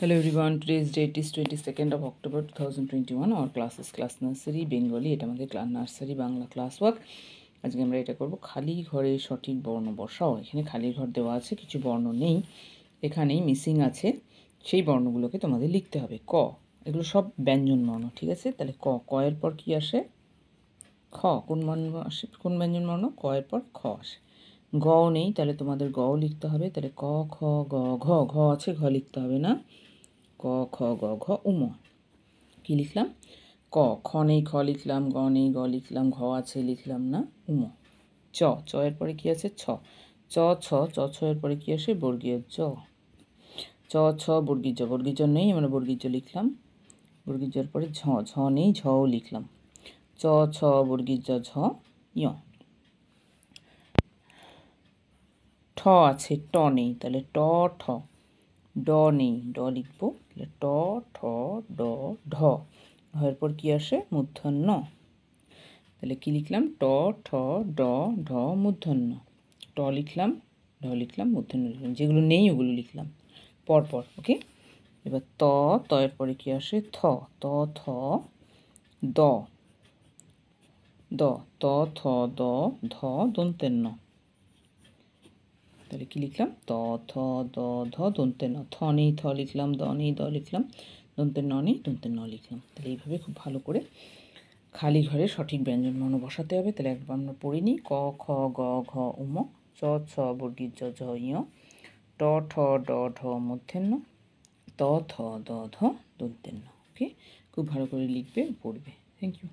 Hello Hello everyone, today's date is 22nd of October 2021. Our class is class nursery Bengali এটা আমাদের class nursery Bangla class work আজকে আমরা এটা করব খালি ঘরে সঠিক বর্ণ বসাও এখানে খালি ঘর দেওয়া আছে কিছু বর্ণ নেই এখানেই মিসিং আছে সেই বর্ণগুলোকে তোমাদের লিখতে হবে ক এগুলো সব ব্যঞ্জন বর্ণ ঠিক আছে তাহলে ক কয়ের পর কি আসে খ কোন বর্ণ আসে কোন ব্যঞ্জন বর্ণ কয়ের পর খ আসে গ নেই তাহলে তোমাদের গ লিখতে হবে তাহলে ক খ গ ঘ ঘ আছে ঘ লিখতে হবে না ক খ গ ঘ উম কি লিখলাম ক খ নেই খ লিখলাম গ নেই গ লিখলাম ঘ আছে লিখলাম না উম চ চ এর পরে কি আছে ছ চ ছ চ ছ এর পরে কি আসে বর্গীয় চ চ ছ বর্গীয় জ বর্গীয় নেই আমরা বর্গীয় লিখলাম বর্গীয় পরে ঝ ঝ নেই ঝও লিখলাম চ ছ বর্গীয় ঝ ই ঠ আছে ট নেই তাহলে ট ঠ ড নেই ড লিখব ট ঠ ড ঢ ঢের পর কী আসে মূর্ধন্য তাহলে কি লিখলাম ট ঠ ড ঢ মূর্ধন্য ট লিখলাম ঢ লিখলাম মূর্ধন্য লিখলাম যেগুলো নেই ওগুলো লিখলাম পরপর ওকে এবার ত ত এর পরে কী আসে থ ত থ দ দ ত থ দ ধ দন্তের ন তাহলে কী লিখলাম ত থ দ ধ দন্তে ন থ নেই থ লিখলাম দ নি দ লিখলাম দন্তে ন নেই দন্তে ন লিখলাম তাহলে এইভাবে খুব ভালো করে খালি ঘরে সঠিক ব্যঞ্জন মন বসাতে হবে তাহলে একবার আমরা পড়ি নিই ক খ গ ঘ উম চ ছ বর্গী জ ঝ ইয় ট ঠ ড ঢ মধ্যেন্ন ত থ দ ধ দন্তেন্ন ওকে খুব ভালো করে লিখবে পড়বে থ্যাংক ইউ